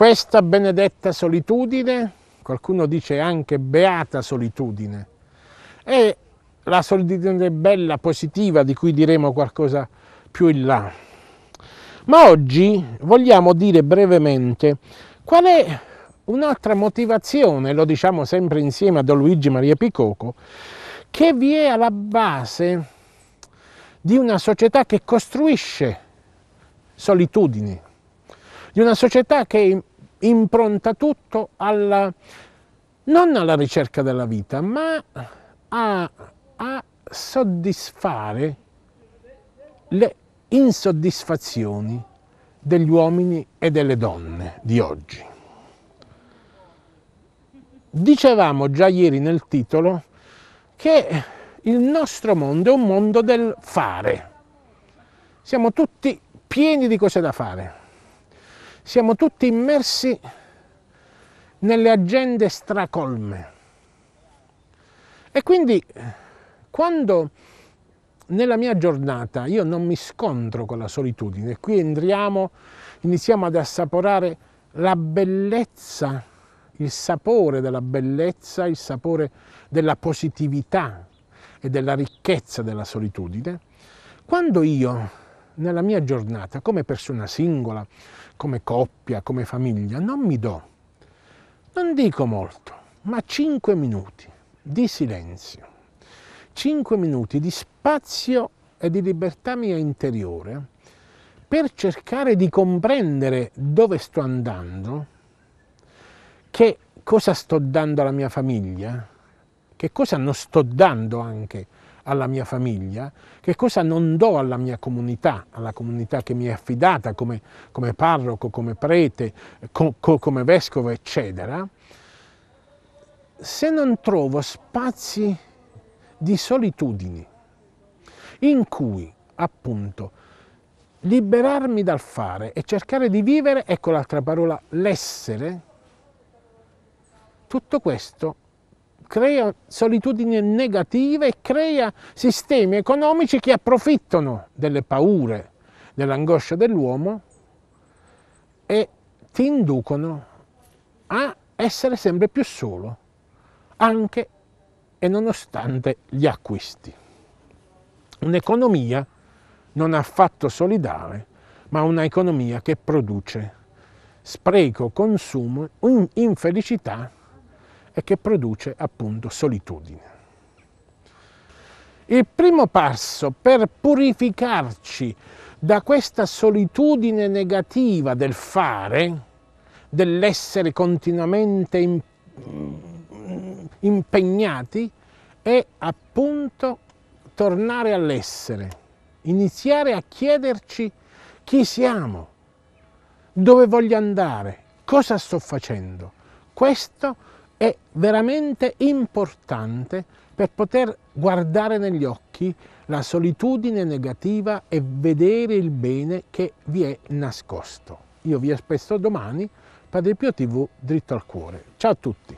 Questa benedetta solitudine, qualcuno dice anche beata solitudine, è la solitudine bella, positiva, di cui diremo qualcosa più in là. Ma oggi vogliamo dire brevemente qual è un'altra motivazione, lo diciamo sempre insieme a Don Luigi Maria Picoco, che vi è alla base di una società che costruisce solitudini, di una società che impronta tutto alla, non alla ricerca della vita, ma a, a soddisfare le insoddisfazioni degli uomini e delle donne di oggi. Dicevamo già ieri nel titolo che il nostro mondo è un mondo del fare. Siamo tutti pieni di cose da fare siamo tutti immersi nelle agende stracolme. E quindi quando nella mia giornata io non mi scontro con la solitudine, qui entriamo, iniziamo ad assaporare la bellezza, il sapore della bellezza, il sapore della positività e della ricchezza della solitudine, quando io nella mia giornata, come persona singola, come coppia, come famiglia, non mi do, non dico molto, ma 5 minuti di silenzio, 5 minuti di spazio e di libertà mia interiore per cercare di comprendere dove sto andando, che cosa sto dando alla mia famiglia, che cosa non sto dando anche alla mia famiglia, che cosa non do alla mia comunità, alla comunità che mi è affidata come, come parroco, come prete, co, co, come vescovo, eccetera, se non trovo spazi di solitudini in cui appunto liberarmi dal fare e cercare di vivere, ecco l'altra parola, l'essere, tutto questo crea solitudini negative e crea sistemi economici che approfittano delle paure, dell'angoscia dell'uomo e ti inducono a essere sempre più solo, anche e nonostante gli acquisti. Un'economia non affatto solidale, ma un'economia che produce spreco, consumo, infelicità e che produce appunto solitudine. Il primo passo per purificarci da questa solitudine negativa del fare, dell'essere continuamente impegnati, è appunto tornare all'essere, iniziare a chiederci chi siamo, dove voglio andare, cosa sto facendo. Questo è veramente importante per poter guardare negli occhi la solitudine negativa e vedere il bene che vi è nascosto. Io vi aspetto domani, Padre Pio TV, dritto al cuore. Ciao a tutti!